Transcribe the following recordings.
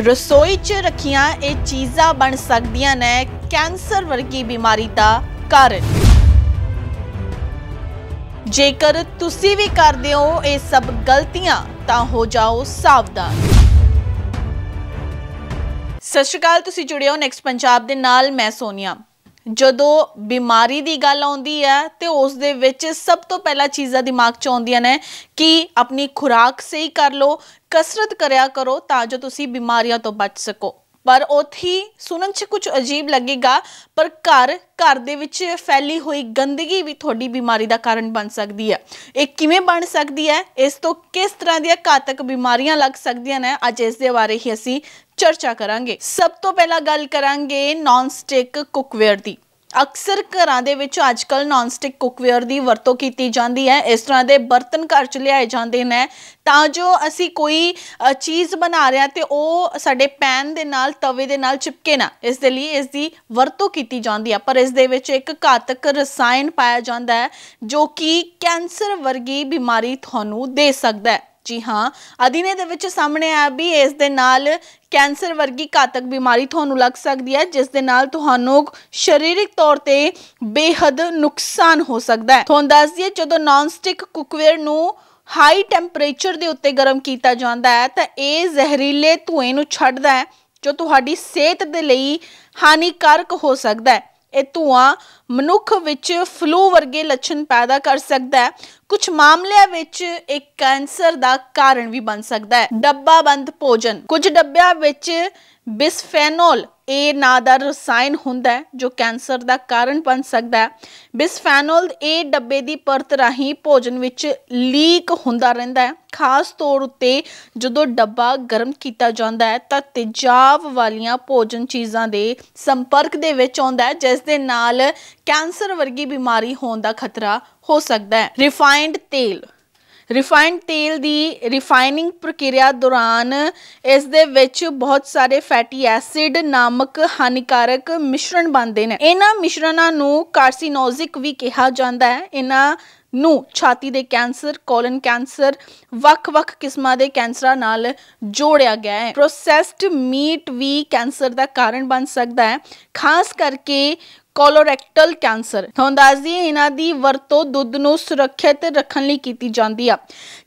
ਰਸੋਈ 'ਚ ਰੱਖੀਆਂ ਇਹ ਚੀਜ਼ਾਂ ਬਣ ਸਕਦੀਆਂ ਨੇ ਕੈਂਸਰ ਵਰਗੀ ਬਿਮਾਰੀ ਦਾ ਕਾਰਨ ਜੇਕਰ ਤੁਸੀਂ ਵੀ ਕਰਦੇ ਹੋ ਇਹ ਸਭ ਗਲਤੀਆਂ ਤਾਂ ਹੋ ਜਾਓ ਸਾਵਧਾਨ ਸਤਿ ਸ਼੍ਰੀ ਅਕਾਲ ਤੁਸੀਂ ਜੁੜਿਓ ਨੈਕਸਟ ਪੰਜਾਬ ਦੇ ਨਾਲ ਮੈਂ ਸੋਨੀਆ ਜਦੋਂ ਬਿਮਾਰੀ ਦੀ ਗੱਲ ਆਉਂਦੀ ਹੈ ਤੇ ਉਸ ਦੇ ਵਿੱਚ ਸਭ ਤੋਂ ਪਹਿਲਾ ਚੀਜ਼ਾਂ ਦਿਮਾਗ 'ਚ ਆਉਂਦੀਆਂ ਨੇ ਕਿ ਆਪਣੀ ਖੁਰਾਕ ਸਹੀ ਕਰ ਲਓ ਕਸਰਤ ਕਰਿਆ ਕਰੋ ਤਾਂ ਜੋ ਤੁਸੀਂ ਬਿਮਾਰੀਆਂ ਤੋਂ ਬਚ ਸਕੋ ਪਰ ਉਥੀ ਸੁਣਨ 'ਚ ਕੁਝ ਅਜੀਬ ਲੱਗੇਗਾ ਪਰ ਘਰ ਘਰ ਦੇ ਵਿੱਚ ਫੈਲੀ ਹੋਈ ਗੰਦਗੀ ਵੀ ਤੁਹਾਡੀ ਬਿਮਾਰੀ ਦਾ ਕਾਰਨ ਬਣ ਸਕਦੀ ਹੈ ਇਹ ਕਿਵੇਂ ਬਣ ਸਕਦੀ ਹੈ ਇਸ ਤੋਂ ਕਿਸ ਤਰ੍ਹਾਂ ਦੀਆਂ ਘਾਤਕ ਬਿਮਾਰੀਆਂ ਲੱਗ ਸਕਦੀਆਂ ਨੇ ਅੱਜ ਇਸ ਦੇ ਬਾਰੇ ਹੀ ਅਸੀਂ ਚਰਚਾ ਕਰਾਂਗੇ ਸਭ ਤੋਂ ਪਹਿਲਾਂ ਗੱਲ ਕਰਾਂਗੇ ਨਾਨ ਸਟਿਕ ਕੁੱਕਵੇਅਰ ਦੀ ਅਕਸਰ ਘਰਾਂ ਦੇ ਵਿੱਚ ਅੱਜਕੱਲ ਨਾਨ ਸਟਿਕ ਕੁੱਕਵੇਅਰ ਦੀ ਵਰਤੋਂ ਕੀਤੀ ਜਾਂਦੀ ਹੈ ਇਸ ਤਰ੍ਹਾਂ ਦੇ ਬਰਤਨ ਘਰ ਚ ਲਿਆਏ ਜਾਂਦੇ ਨੇ ਤਾਂ ਜੋ ਅਸੀਂ ਕੋਈ ਚੀਜ਼ ਬਣਾ ਆ ਤੇ ਉਹ ਸਾਡੇ ਪੈਨ ਦੇ ਨਾਲ ਤਵੇ ਦੇ ਨਾਲ ਚਿਪਕੇ ਨਾ ਇਸ ਦੇ ਲਈ ਇਸ ਦੀ ਵਰਤੋਂ ਕੀਤੀ ਜਾਂਦੀ ਹੈ ਪਰ ਇਸ ਦੇ ਵਿੱਚ ਇੱਕ ਘਾਤਕ ਰਸਾਇਣ ਪਾਇਆ ਜਾਂਦਾ ਹੈ ਜੋ ਕਿ ਕੈਂਸਰ ਵਰਗੀ ਬਿਮਾਰੀ ਤੁਹਾਨੂੰ ਦੇ ਸਕਦਾ ਹੈ ਜੀ ਹਾਂ ਅਧਿਨੇ ਦੇ ਵਿੱਚ ਸਾਹਮਣੇ ਆਇਆ ਵੀ ਇਸ ਦੇ ਨਾਲ ਕੈਂਸਰ ਵਰਗੀ ਘਾਤਕ ਬਿਮਾਰੀ ਤੁਹਾਨੂੰ ਲੱਗ ਸਕਦੀ ਹੈ ਜਿਸ ਦੇ ਨਾਲ ਤੁਹਾਨੂੰ ਸਰੀਰਕ ਤੌਰ ਤੇ ਬੇਹੱਦ ਨੁਕਸਾਨ ਹੋ ਸਕਦਾ ਹੈ ਤੁਹਾਨੂੰ ਦੱਸ ਦਈਏ ਜਦੋਂ ਨਾਨ ਸਟਿਕ ਕੁਕਵੇਅਰ ਨੂੰ ਹਾਈ ਟੈਂਪਰੇਚਰ ਦੇ ਉੱਤੇ ਗਰਮ ਕੀਤਾ ਜਾਂਦਾ ਹੈ ਤਾਂ ਇਹ ਜ਼ਹਿਰੀਲੇ ਧੂਏ ਨੂੰ ਛੱਡਦਾ ਹੈ ਜੋ ਤੁਹਾਡੀ ਸਿਹਤ ਦੇ ਲਈ ਹਾਨੀਕਾਰਕ ਹੋ ਸਕਦਾ ਹੈ ਇਹ ਧੂਆਂ ਮਨੁੱਖ ਵਿੱਚ ਫਲੂ ਵਰਗੇ ਲੱਛਣ ਪੈਦਾ ਕਰ ਸਕਦਾ ਹੈ ਕੁਝ ਮਾਮਲਿਆਂ ਵਿੱਚ ਇੱਕ ਕੈਂਸਰ ਦਾ ਕਾਰਨ ਵੀ ਬਣ ਸਕਦਾ ਹੈ ਡੱਬਾ ਬੰਦ ਭੋਜਨ ਕੁਝ ਡੱਬਿਆਂ ਵਿੱਚ ਬਿਸਫੇਨੋਲ ਏ ਨਾਂ ਦਾ ਰਸਾਇਣ ਹੁੰਦਾ ਹੈ ਜੋ ਕੈਂਸਰ ਦਾ ਕਾਰਨ ਬਣ ਸਕਦਾ ਹੈ ਬਿਸਫੈਨੋਲ ਏ ਡੱਬੇ ਦੀ ਪਰਤ ਰਾਹੀਂ ਭੋਜਨ ਵਿੱਚ ਲੀਕ ਹੁੰਦਾ ਰਹਿੰਦਾ ਹੈ ਖਾਸ ਤੌਰ ਉੱਤੇ ਜਦੋਂ ਡੱਬਾ ਗਰਮ ਕੀਤਾ ਜਾਂਦਾ ਹੈ ਤਾਂ ਤੇਜ਼ਾਬ ਵਾਲੀਆਂ ਭੋਜਨ ਚੀਜ਼ਾਂ ਦੇ ਸੰਪਰਕ ਦੇ ਵਿੱਚ ਆਉਂਦਾ ਹੈ ਜਿਸ ਦੇ ਨਾਲ ਕੈਂਸਰ ਵਰਗੀ ਬਿਮਾਰੀ ਹੋਣ ਦਾ ਖਤਰਾ ਹੋ ਸਕਦਾ ਹੈ ਰਿਫਾਈਨਡ ਤੇਲ ਰਿਫਾਈਨਡ ਤੇਲ ਦੀ ਰਿਫਾਈਨਿੰਗ ਪ੍ਰਕਿਰਿਆ ਦੌਰਾਨ ਇਸ ਦੇ ਵਿੱਚ ਬਹੁਤ ਸਾਰੇ ਫੈਟੀ ਐਸਿਡ ਨਾਮਕ ਹਾਨੀਕਾਰਕ ਮਿਸ਼ਰਣ ਬਣਦੇ ਨੇ ਇਹਨਾਂ ਮਿਸ਼ਰਣਾਂ ਨੂੰ ਕਾਰਸੀਨੋਜਿਕ ਵੀ ਕਿਹਾ ਜਾਂਦਾ ਹੈ ਇਹਨਾਂ ਨੂੰ ਛਾਤੀ ਦੇ ਕੈਂਸਰ, ਕੋਲਨ ਕੈਂਸਰ, ਵੱਖ-ਵੱਖ ਕਿਸਮਾਂ ਦੇ ਕੈਂਸਰਾਂ ਨਾਲ ਜੋੜਿਆ ਗਿਆ ਹੈ। ਪ੍ਰੋਸੈਸਡ ਮੀਟ ਵੀ ਕੈਂਸਰ ਦਾ ਕਾਰਨ ਬਣ ਸਕਦਾ ਹੈ, ਖਾਸ ਕਰਕੇ ਕੋਲੋਰੈਕਟਲ ਕੈਂਸਰ ਤੁਹਾਨੂੰ ਇਹਨਾਂ ਦੀ ਵਰਤੋਂ ਦੁੱਧ ਨੂੰ ਸੁਰੱਖਿਅਤ ਰੱਖਣ ਲਈ ਕੀਤੀ ਜਾਂਦੀ ਆ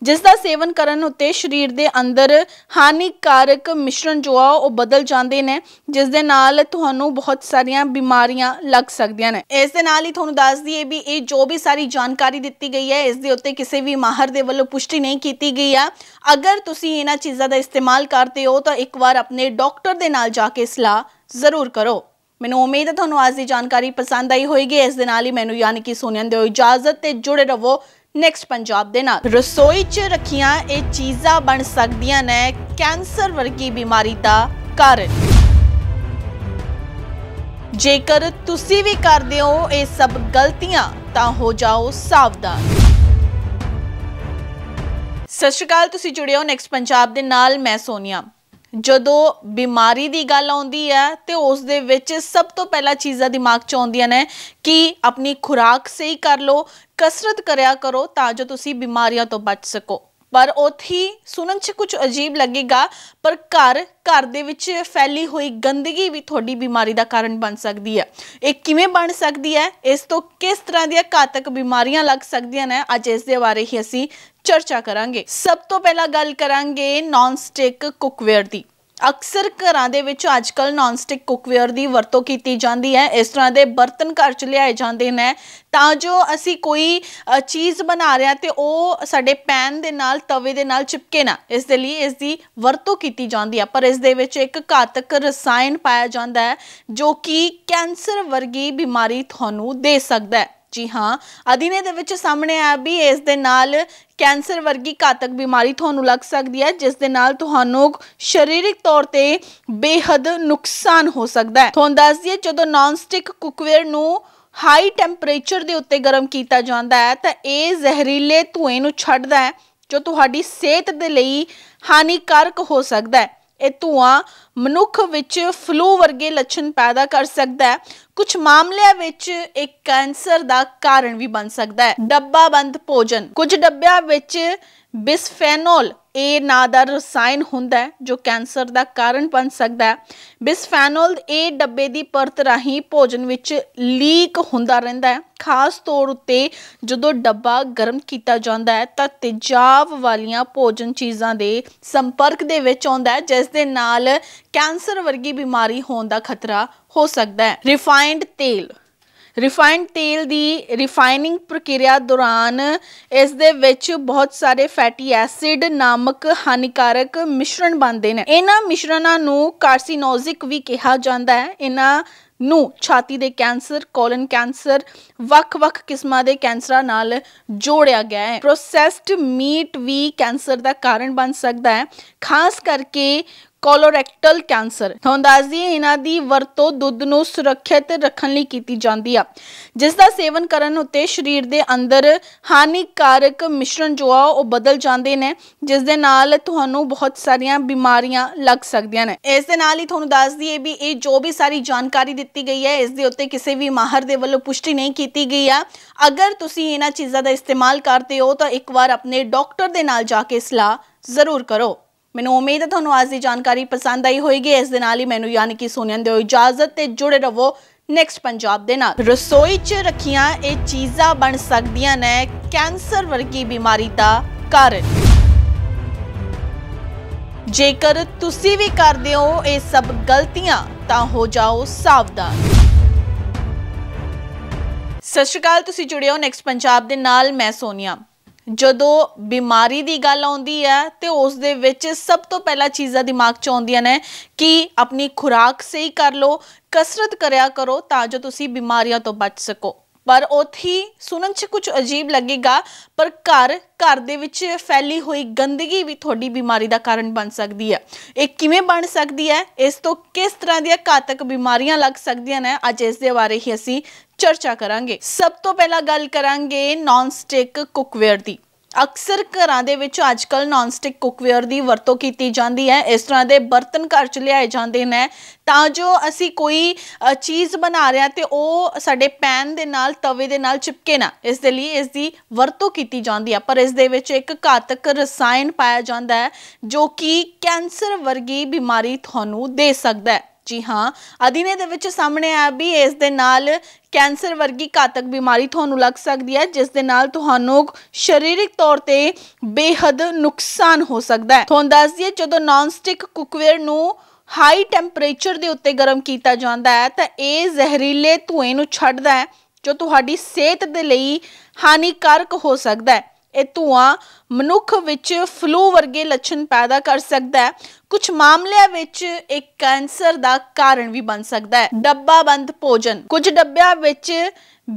ਜਿਸ ਦਾ ਸੇਵਨ ਕਰਨ ਉਤੇ ਸਰੀਰ ਦੇ ਅੰਦਰ ਹਾਨੀਕਾਰਕ ਮਿਸ਼ਰਣ ਜੋ ਆ ਉਹ ਬਦਲ ਜਾਂਦੇ ਨੇ ਜਿਸ ਦੇ ਨਾਲ ਤੁਹਾਨੂੰ ਬਹੁਤ ਸਾਰੀਆਂ ਬਿਮਾਰੀਆਂ ਲੱਗ ਸਕਦੀਆਂ ਨੇ ਇਸ ਦੇ ਨਾਲ ਹੀ ਤੁਹਾਨੂੰ ਦੱਸ ਦਈਏ ਵੀ ਇਹ ਜੋ ਵੀ ਸਾਰੀ ਜਾਣਕਾਰੀ ਦਿੱਤੀ ਗਈ ਹੈ ਇਸ ਦੇ ਉੱਤੇ ਕਿਸੇ ਵੀ ਮਾਹਰ ਦੇ ਵੱਲੋਂ ਪੁਸ਼ਟੀ ਨਹੀਂ ਕੀਤੀ ਗਈ ਆ ਅਗਰ ਤੁਸੀਂ ਇਹਨਾਂ ਚੀਜ਼ਾਂ ਦਾ ਇਸਤੇਮਾਲ ਕਰਦੇ ਹੋ ਤਾਂ ਇੱਕ ਵਾਰ ਆਪਣੇ ਡਾਕਟਰ ਦੇ ਨਾਲ ਜਾ ਕੇ ਸਲਾਹ ਜ਼ਰੂਰ ਕਰੋ ਮੈਨੂੰ ਉਮੀਦ ਹੈ ਤੁਹਾਨੂੰ ਅੱਜ ਦੀ ਜਾਣਕਾਰੀ ਪਸੰਦ ਆਈ ਹੋਵੇਗੀ ਇਸ ਦੇ ਨਾਲ ਹੀ ਮੈਨੂੰ ਯਾਨੀ ਕਿ ਸੁਣਨ ਦੇ ਇਜਾਜ਼ਤ ਤੇ ਜੁੜੇ ਰਹੋ ਨੈਕਸਟ ਪੰਜਾਬ ਦੇ ਨਾਲ ਰਸੋਈ 'ਚ ਰੱਖੀਆਂ ਇਹ ਚੀਜ਼ਾਂ ਬਣ ਸਕਦੀਆਂ ਨੇ ਕੈਂਸਰ ਵਰਗੀ ਬਿਮਾਰੀ ਦਾ ਕਾਰਨ ਜੇਕਰ ਤੁਸੀਂ ਵੀ ਕਰਦੇ ਹੋ ਇਹ ਸਭ ਗਲਤੀਆਂ ਤਾਂ ਹੋ ਜਾਓ ਸਾਵਧਾਨ ਸਤਿ ਸ਼੍ਰੀ ਅਕਾਲ ਤੁਸੀਂ ਜੁੜਿਓ ਨੈਕਸਟ ਪੰਜਾਬ ਦੇ ਨਾਲ ਮੈਂ ਸੋਨੀਆ ਜਦੋਂ ਬਿਮਾਰੀ ਦੀ ਗੱਲ ਆਉਂਦੀ ਹੈ ਤੇ ਉਸ ਦੇ ਵਿੱਚ ਸਭ ਤੋਂ ਪਹਿਲਾ ਚੀਜ਼ਾਂ ਦਿਮਾਗ 'ਚ ਆਉਂਦੀਆਂ ਨੇ ਕਿ ਆਪਣੀ ਖੁਰਾਕ ਸਹੀ ਕਰ ਲਓ ਕਸਰਤ ਕਰਿਆ ਕਰੋ ਤਾਂ ਜੋ ਤੁਸੀਂ ਬਿਮਾਰੀਆਂ ਤੋਂ ਬਚ ਸਕੋ ਪਰ ਉਥੇ ਸੁਣਨ 'ਚ ਕੁਝ ਅਜੀਬ ਲੱਗੇਗਾ ਪਰ ਘਰ ਘਰ ਦੇ ਵਿੱਚ ਫੈਲੀ ਹੋਈ ਗੰਦਗੀ ਵੀ ਤੁਹਾਡੀ ਬਿਮਾਰੀ ਦਾ ਕਾਰਨ ਬਣ ਸਕਦੀ ਹੈ ਇਹ ਕਿਵੇਂ ਬਣ ਸਕਦੀ ਹੈ ਇਸ ਤੋਂ ਕਿਸ ਤਰ੍ਹਾਂ ਦੀਆਂ ਘਾਤਕ ਬਿਮਾਰੀਆਂ ਲੱਗ ਸਕਦੀਆਂ ਨੇ ਅੱਜ ਇਸ ਦੇ ਬਾਰੇ ਹੀ ਅਸੀਂ ਚਰਚਾ ਕਰਾਂਗੇ ਸਭ ਤੋਂ ਪਹਿਲਾਂ ਗੱਲ ਕਰਾਂਗੇ ਨਾਨ ਸਟਿਕ ਕੁਕਵੇਅਰ ਦੀ ਅਕਸਰ ਘਰਾਂ ਦੇ ਵਿੱਚ ਅੱਜਕੱਲ ਨਾਨਸਟਿਕ ਸਟਿਕ ਦੀ ਵਰਤੋਂ ਕੀਤੀ ਜਾਂਦੀ ਹੈ ਇਸ ਤਰ੍ਹਾਂ ਦੇ ਬਰਤਨ ਘਰ ਚ ਲਿਆਏ ਜਾਂਦੇ ਨੇ ਤਾਂ ਜੋ ਅਸੀਂ ਕੋਈ ਚੀਜ਼ ਬਣਾ ਰਹੇ ਤੇ ਉਹ ਸਾਡੇ ਪੈਨ ਦੇ ਨਾਲ ਤਵੇ ਦੇ ਨਾਲ ਚਿਪਕੇ ਨਾ ਇਸ ਦੇ ਲਈ ਇਸ ਦੀ ਵਰਤੋਂ ਕੀਤੀ ਜਾਂਦੀ ਹੈ ਪਰ ਇਸ ਦੇ ਵਿੱਚ ਇੱਕ ਘਾਤਕ ਰਸਾਇਣ ਪਾਇਆ ਜਾਂਦਾ ਹੈ ਜੋ ਕਿ ਕੈਂਸਰ ਵਰਗੀ ਬਿਮਾਰੀ ਤੁਹਾਨੂੰ ਦੇ ਸਕਦਾ ਹੈ ਜੀ ਹਾਂ ਅਧਿਨੇ ਦੇ ਵਿੱਚ ਸਾਹਮਣੇ ਆਇਆ ਵੀ ਇਸ ਦੇ ਨਾਲ ਕੈਂਸਰ ਵਰਗੀ ਘਾਤਕ ਬਿਮਾਰੀ ਤੁਹਾਨੂੰ ਲੱਗ ਸਕਦੀ ਹੈ ਜਿਸ ਦੇ ਨਾਲ ਤੁਹਾਨੂੰ ਸਰੀਰਕ ਤੌਰ ਤੇ ਬੇਹੱਦ ਨੁਕਸਾਨ ਹੋ ਸਕਦਾ ਹੈ ਤੁਹਾਨੂੰ ਦੱਸ ਦਈਏ ਜਦੋਂ ਨਾਨ ਸਟਿਕ ਕੁਕਵੇਅਰ ਨੂੰ ਹਾਈ ਟੈਂਪਰੇਚਰ ਦੇ ਉੱਤੇ ਗਰਮ ਕੀਤਾ ਜਾਂਦਾ ਹੈ ਤਾਂ ਇਹ ਜ਼ਹਿਰੀਲੇ ਧੂਏ ਨੂੰ ਛੱਡਦਾ ਹੈ ਜੋ ਤੁਹਾਡੀ ਸਿਹਤ ਦੇ ਲਈ ਹਾਨੀਕਾਰਕ ਹੋ ਸਕਦਾ ਹੈ ਇਹ ਧੂਆ ਮਨੁੱਖ ਵਿੱਚ ਫਲੂ ਵਰਗੇ ਲੱਛਣ ਪੈਦਾ ਕਰ ਸਕਦਾ ਹੈ ਕੁਝ ਮਾਮਲਿਆਂ ਵਿੱਚ ਇੱਕ ਕੈਂਸਰ ਦਾ ਕਾਰਨ ਵੀ ਬਣ ਸਕਦਾ ਹੈ ਡੱਬਾ ਬੰਦ ਭੋਜਨ ਕੁਝ ਡੱਬਿਆਂ ਵਿੱਚ ਬਿਸਫੈਨੋਲ ਏ ਨਾਂ ਦਾ ਰਸਾਇਣ ਹੁੰਦਾ ਹੈ ਜੋ ਕੈਂਸਰ ਦਾ ਕਾਰਨ ਬਣ ਸਕਦਾ ਹੈ ਬਿਸਫੈਨੋਲ ਏ ਡੱਬੇ ਦੀ ਪਰਤ ਰਾਹੀਂ ਭੋਜਨ ਵਿੱਚ ਲੀਕ ਹੁੰਦਾ ਰਹਿੰਦਾ ਹੈ ਖਾਸ ਤੌਰ ਉੱਤੇ ਜਦੋਂ ਡੱਬਾ ਗਰਮ ਕੀਤਾ ਜਾਂਦਾ ਹੈ ਤਾਂ ਤੇਜ਼ਾਬ ਵਾਲੀਆਂ ਭੋਜਨ ਚੀਜ਼ਾਂ ਦੇ ਸੰਪਰਕ ਦੇ ਵਿੱਚ ਆਉਂਦਾ ਹੈ ਜਿਸ ਦੇ ਨਾਲ ਕੈਂਸਰ ਵਰਗੀ ਬਿਮਾਰੀ ਹੋਣ ਦਾ ਖਤਰਾ ਹੋ ਸਕਦਾ ਹੈ ਰਿਫਾਈਨਡ ਤੇਲ ਰਿਫਾਈਨਡ ਤੇਲ ਦੀ ਰਿਫਾਈਨਿੰਗ ਪ੍ਰਕਿਰਿਆ ਦੌਰਾਨ ਇਸ ਦੇ ਵਿੱਚ ਬਹੁਤ ਸਾਰੇ ਫੈਟੀ ਐਸਿਡ ਨਾਮਕ ਹਾਨੀਕਾਰਕ ਮਿਸ਼ਰਣ ਬਣਦੇ ਨੇ ਇਹਨਾਂ ਮਿਸ਼ਰਣਾਂ ਨੂੰ ਕਾਰਸੀਨੋਜਿਕ ਵੀ ਕਿਹਾ ਜਾਂਦਾ ਹੈ ਇਹਨਾਂ ਨੂੰ ਛਾਤੀ ਦੇ ਕੈਂਸਰ, ਕੋਲਨ ਕੈਂਸਰ, ਵੱਖ-ਵੱਖ ਕਿਸਮਾਂ ਦੇ ਕੈਂਸਰਾਂ ਨਾਲ ਜੋੜਿਆ ਗਿਆ ਹੈ। ਪ੍ਰੋਸੈਸਡ ਮੀਟ ਵੀ ਕੈਂਸਰ ਦਾ ਕਾਰਨ ਬਣ ਸਕਦਾ ਹੈ, ਖਾਸ ਕਰਕੇ ਕੋਲੋਰੈਕਟਲ ਕੈਂਸਰ ਤੁਹਾਨੂੰ ਦੱਸਦੀ ਇਹਨਾਂ ਦੀ ਵਰਤੋਂ ਦੁੱਧ ਨੂੰ ਸੁਰੱਖਿਅਤ ਰੱਖਣ ਲਈ ਕੀਤੀ ਜਾਂਦੀ ਆ ਜਿਸ ਦਾ ਸੇਵਨ ਕਰਨ ਉੱਤੇ ਸਰੀਰ ਦੇ ਅੰਦਰ ਹਾਨੀਕਾਰਕ ਮਿਸ਼ਰਣ ਜੋ ਆ ਉਹ ਬਦਲ ਜਾਂਦੇ ਨੇ ਜਿਸ ਦੇ ਨਾਲ ਤੁਹਾਨੂੰ ਬਹੁਤ ਸਾਰੀਆਂ ਬਿਮਾਰੀਆਂ ਲੱਗ ਸਕਦੀਆਂ ਨੇ ਇਸ ਦੇ ਨਾਲ ਹੀ ਤੁਹਾਨੂੰ ਦੱਸ ਦਈਏ ਵੀ ਇਹ ਜੋ ਵੀ ਸਾਰੀ ਜਾਣਕਾਰੀ ਦਿੱਤੀ ਗਈ ਹੈ ਇਸ ਦੇ ਉੱਤੇ ਕਿਸੇ ਵੀ ਮਾਹਰ ਦੇ ਵੱਲੋਂ ਪੁਸ਼ਟੀ ਨਹੀਂ ਕੀਤੀ ਗਈ ਆ ਅਗਰ ਤੁਸੀਂ ਇਹਨਾਂ ਚੀਜ਼ਾਂ ਦਾ ਇਸਤੇਮਾਲ ਕਰਦੇ ਹੋ ਤਾਂ ਇੱਕ ਵਾਰ ਆਪਣੇ ਡਾਕਟਰ ਦੇ ਨਾਲ ਜਾ ਕੇ ਸਲਾਹ ਜ਼ਰੂਰ ਕਰੋ ਮੈਨੂੰ ਉਮੀਦ ਹੈ ਤੁਹਾਨੂੰ ਅੱਜ ਦੀ ਜਾਣਕਾਰੀ ਪਸੰਦ ਆਈ ਹੋਵੇਗੀ ਇਸ ਦੇ ਨਾਲ ਹੀ ਮੈਨੂੰ ਯਾਨੀ ਕਿ ਸੋਨੀਆ ਦੇ ਇਜਾਜ਼ਤ ਤੇ ਜੁੜੇ ਰਹੋ ਨੈਕਸਟ ਪੰਜਾਬ ਦੇ ਨਾਲ ਰਸੋਈ 'ਚ ਰੱਖੀਆਂ ਇਹ ਚੀਜ਼ਾਂ ਬਣ ਸਕਦੀਆਂ ਨੇ ਕੈਂਸਰ ਵਰਗੀ ਬਿਮਾਰੀ ਦਾ ਕਾਰਨ ਜੇਕਰ ਤੁਸੀਂ ਵੀ ਕਰਦੇ ਹੋ ਇਹ ਸਭ ਗਲਤੀਆਂ ਤਾਂ ਹੋ ਜਾਓ ਸਾਵਧਾਨ ਸਤਿ ਸ਼੍ਰੀ ਅਕਾਲ ਤੁਸੀਂ ਜੁੜਿਓ ਨੈਕਸਟ ਪੰਜਾਬ ਦੇ ਨਾਲ ਮੈਂ ਸੋਨੀਆ ਜਦੋਂ ਬਿਮਾਰੀ ਦੀ ਗੱਲ ਆਉਂਦੀ ਹੈ ਤੇ ਉਸ ਦੇ ਵਿੱਚ ਸਭ ਤੋਂ ਪਹਿਲਾ ਚੀਜ਼ਾਂ ਦਿਮਾਗ 'ਚ ਆਉਂਦੀਆਂ ਨੇ ਕਿ ਆਪਣੀ ਖੁਰਾਕ ਸਹੀ ਕਰ ਲਓ ਕਸਰਤ ਕਰਿਆ ਕਰੋ ਤਾਂ ਜੋ ਤੁਸੀਂ ਬਿਮਾਰੀਆਂ ਤੋਂ ਬਚ ਸਕੋ ਪਰ ਉਥੀ ਸੁਣਨ 'ਚ ਕੁਝ ਅਜੀਬ ਲੱਗੇਗਾ ਪਰ ਘਰ ਘਰ ਦੇ ਵਿੱਚ ਫੈਲੀ ਹੋਈ ਗੰਦਗੀ ਵੀ ਤੁਹਾਡੀ ਬਿਮਾਰੀ ਦਾ ਕਾਰਨ ਬਣ ਸਕਦੀ ਹੈ ਇਹ ਕਿਵੇਂ ਬਣ ਸਕਦੀ ਹੈ ਇਸ ਤੋਂ ਕਿਸ ਤਰ੍ਹਾਂ ਦੀਆਂ ਘਾਤਕ ਬਿਮਾਰੀਆਂ ਲੱਗ ਸਕਦੀਆਂ ਨੇ ਅੱਜ ਇਸ ਦੇ ਬਾਰੇ ਹੀ ਅਸੀਂ ਚਰਚਾ ਕਰਾਂਗੇ ਸਭ ਤੋਂ ਪਹਿਲਾਂ ਗੱਲ ਕਰਾਂਗੇ ਨਾਨ ਸਟਿਕ ਕੁਕਵੇਅਰ ਦੀ ਅਕਸਰ ਘਰਾਂ ਦੇ ਵਿੱਚ ਅੱਜਕੱਲ ਨਾਨ ਸਟਿਕ ਕੁੱਕਵੇਅਰ ਦੀ ਵਰਤੋਂ ਕੀਤੀ ਜਾਂਦੀ ਹੈ ਇਸ ਤਰ੍ਹਾਂ ਦੇ ਬਰਤਨ ਘਰ ਚ ਲਿਆਏ ਜਾਂਦੇ ਨੇ ਤਾਂ ਜੋ ਅਸੀਂ ਕੋਈ ਚੀਜ਼ ਬਣਾ ਰਿਹਾ ਤੇ ਉਹ ਸਾਡੇ ਪੈਨ ਦੇ ਨਾਲ ਤਵੇ ਦੇ ਨਾਲ ਚਿਪਕੇ ਨਾ ਇਸ ਦੇ ਲਈ ਇਸ ਦੀ ਵਰਤੋਂ ਕੀਤੀ ਜਾਂਦੀ ਹੈ ਪਰ ਇਸ ਦੇ ਵਿੱਚ ਇੱਕ ਘਾਤਕ ਰਸਾਇਣ ਪਾਇਆ ਜਾਂਦਾ ਹੈ ਜੋ ਕਿ ਕੈਂਸਰ ਵਰਗੀ ਬਿਮਾਰੀ ਤੁਹਾਨੂੰ ਦੇ ਸਕਦਾ ਹੈ ਜੀ ਹਾਂ ਅਧਿਨੇ ਦੇ ਵਿੱਚ ਸਾਹਮਣੇ ਆਇਆ ਵੀ ਇਸ ਦੇ ਨਾਲ ਕੈਂਸਰ ਵਰਗੀ ਘਾਤਕ ਬਿਮਾਰੀ ਤੁਹਾਨੂੰ ਲੱਗ ਸਕਦੀ ਹੈ ਜਿਸ ਦੇ ਨਾਲ ਤੁਹਾਨੂੰ ਸਰੀਰਕ ਤੌਰ ਤੇ ਬੇਹੱਦ ਨੁਕਸਾਨ ਹੋ ਸਕਦਾ ਹੈ ਤੁਹਾਨੂੰ ਦੱਸ ਦਈਏ ਜਦੋਂ ਨਾਨ ਸਟਿਕ ਕੁਕਵੇਅਰ ਨੂੰ ਹਾਈ ਟੈਂਪਰੇਚਰ ਦੇ ਉੱਤੇ ਗਰਮ ਕੀਤਾ ਜਾਂਦਾ ਹੈ ਤਾਂ ਇਹ ਜ਼ਹਿਰੀਲੇ ਧੂਏ ਨੂੰ ਛੱਡਦਾ ਹੈ ਜੋ ਤੁਹਾਡੀ ਸਿਹਤ ਦੇ ਲਈ ਹਾਨੀਕਾਰਕ ਹੋ ਸਕਦਾ ਹੈ ਇਹ ਧੂਆਂ ਮਨੁੱਖ ਵਿੱਚ ਫਲੂ ਵਰਗੇ ਲੱਛਣ ਪੈਦਾ ਕਰ ਸਕਦਾ ਹੈ ਕੁਝ ਮਾਮਲਿਆਂ ਵਿੱਚ ਇਹ ਕੈਂਸਰ ਦਾ ਕਾਰਨ ਵੀ ਬਣ ਸਕਦਾ ਹੈ ਡੱਬਾਬੰਦ ਭੋਜਨ ਕੁਝ ਡੱਬਿਆਂ ਵਿੱਚ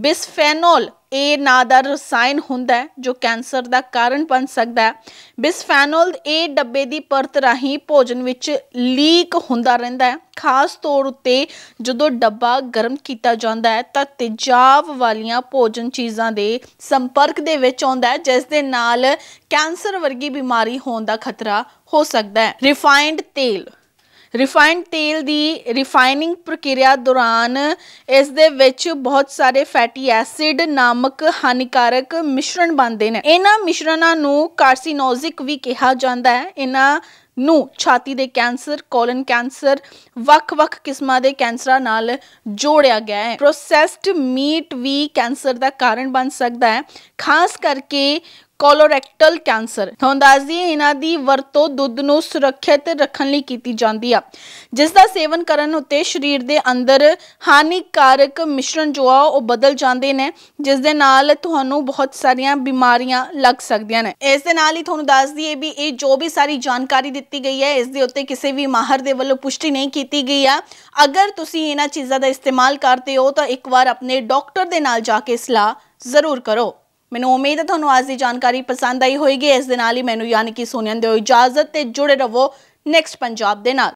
ਬਿਸਫੇਨੋਲ ਏ ਨਾਂ ਦਾ ਰਸਾਇਣ ਹੁੰਦਾ ਹੈ ਜੋ ਕੈਂਸਰ ਦਾ ਕਾਰਨ ਬਣ ਸਕਦਾ ਹੈ ਬਿਸਫੈਨੋਲ ਏ ਡੱਬੇ ਦੀ ਪਰਤ ਰਾਹੀਂ ਭੋਜਨ ਵਿੱਚ ਲੀਕ ਹੁੰਦਾ ਰਹਿੰਦਾ ਹੈ ਖਾਸ ਤੌਰ ਉੱਤੇ ਜਦੋਂ ਡੱਬਾ ਗਰਮ ਕੀਤਾ ਜਾਂਦਾ ਹੈ ਤਾਂ ਤੇਜ਼ਾਬ ਵਾਲੀਆਂ ਭੋਜਨ ਚੀਜ਼ਾਂ ਦੇ ਸੰਪਰਕ ਦੇ ਵਿੱਚ ਆਉਂਦਾ ਹੈ ਜਿਸ ਦੇ ਨਾਲ ਕੈਂਸਰ ਵਰਗੀ ਬਿਮਾਰੀ ਹੋਣ ਦਾ ਖਤਰਾ ਹੋ ਸਕਦਾ ਹੈ ਰਿਫਾਈਨਡ ਤੇਲ ਰਿਫਾਈਨਡ ਤੇਲ ਦੀ ਰਿਫਾਈਨਿੰਗ ਪ੍ਰਕਿਰਿਆ ਦੌਰਾਨ ਇਸ ਦੇ ਵਿੱਚ ਬਹੁਤ ਸਾਰੇ ਫੈਟੀ ਐਸਿਡ ਨਾਮਕ ਹਾਨੀਕਾਰਕ ਮਿਸ਼ਰਣ ਬਣਦੇ ਨੇ ਇਹਨਾਂ ਮਿਸ਼ਰਣਾਂ ਨੂੰ ਕਾਰਸੀਨੋਜਿਕ ਵੀ ਕਿਹਾ ਜਾਂਦਾ ਹੈ ਇਹਨਾਂ ਨੂੰ ਛਾਤੀ ਦੇ ਕੈਂਸਰ ਕੋਲਨ ਕੈਂਸਰ ਵੱਖ-ਵੱਖ ਕਿਸਮਾਂ ਦੇ ਕੈਂਸਰਾਂ ਨਾਲ ਜੋੜਿਆ ਗਿਆ ਹੈ ਪ੍ਰੋਸੈਸਡ ਮੀਟ ਵੀ ਕੈਂਸਰ ਦਾ ਕਾਰਨ ਬਣ ਸਕਦਾ ਹੈ ਖਾਸ ਕਰਕੇ ਕੋਲੋਰੈਕਟਲ ਕੈਂਸਰ ਤੁਹਾਨੂੰ ਇਹਨਾਂ ਦੀ ਵਰਤੋਂ ਦੁੱਧ ਨੂੰ ਸੁਰੱਖਿਅਤ ਰੱਖਣ ਲਈ ਕੀਤੀ ਜਾਂਦੀ ਆ ਜਿਸ ਦਾ ਸੇਵਨ ਕਰਨ ਉਤੇ ਸਰੀਰ ਦੇ ਅੰਦਰ ਹਾਨੀਕਾਰਕ ਮਿਸ਼ਰਣ ਜੋ ਆ ਉਹ ਬਦਲ ਜਾਂਦੇ ਨੇ ਜਿਸ ਦੇ ਨਾਲ ਤੁਹਾਨੂੰ ਬਹੁਤ ਸਾਰੀਆਂ ਬਿਮਾਰੀਆਂ ਲੱਗ ਸਕਦੀਆਂ ਨੇ ਇਸ ਦੇ ਨਾਲ ਹੀ ਤੁਹਾਨੂੰ ਦੱਸ ਦਈਏ ਵੀ ਇਹ ਜੋ ਵੀ ਸਾਰੀ ਜਾਣਕਾਰੀ ਦਿੱਤੀ ਦਿੱਤੀ ਗਈ ਹੈ ਇਸ ਦੇ ਉੱਤੇ ਕਿਸੇ ਵੀ ਮਾਹਰ ਦੇ ਵੱਲੋਂ ਪੁਸ਼ਟੀ ਨਹੀਂ ਕੀਤੀ ਗਈ ਆ ਅਗਰ ਤੁਸੀਂ ਇਹਨਾਂ ਚੀਜ਼ਾਂ ਦਾ ਇਸਤੇਮਾਲ ਕਰਦੇ ਹੋ ਤਾਂ ਇੱਕ ਵਾਰ ਆਪਣੇ ਡਾਕਟਰ ਦੇ ਨਾਲ ਜਾ ਕੇ ਸਲਾਹ ਜ਼ਰੂਰ ਕਰੋ ਮੈਨੂੰ ਉਮੀਦ ਹੈ ਤੁਹਾਨੂੰ ਅੱਜ ਦੀ ਜਾਣਕਾਰੀ ਪਸੰਦ ਆਈ ਹੋਵੇਗੀ ਇਸ ਦੇ ਨਾਲ ਹੀ ਮੈਨੂੰ ਯਾਨੀ ਕਿ ਸੁਣਨ ਦੇ ਇਜਾਜ਼ਤ ਤੇ ਜੁੜੇ ਰਹੋ ਨੈਕਸਟ ਪੰਜਾਬ ਦੇ ਨਾਲ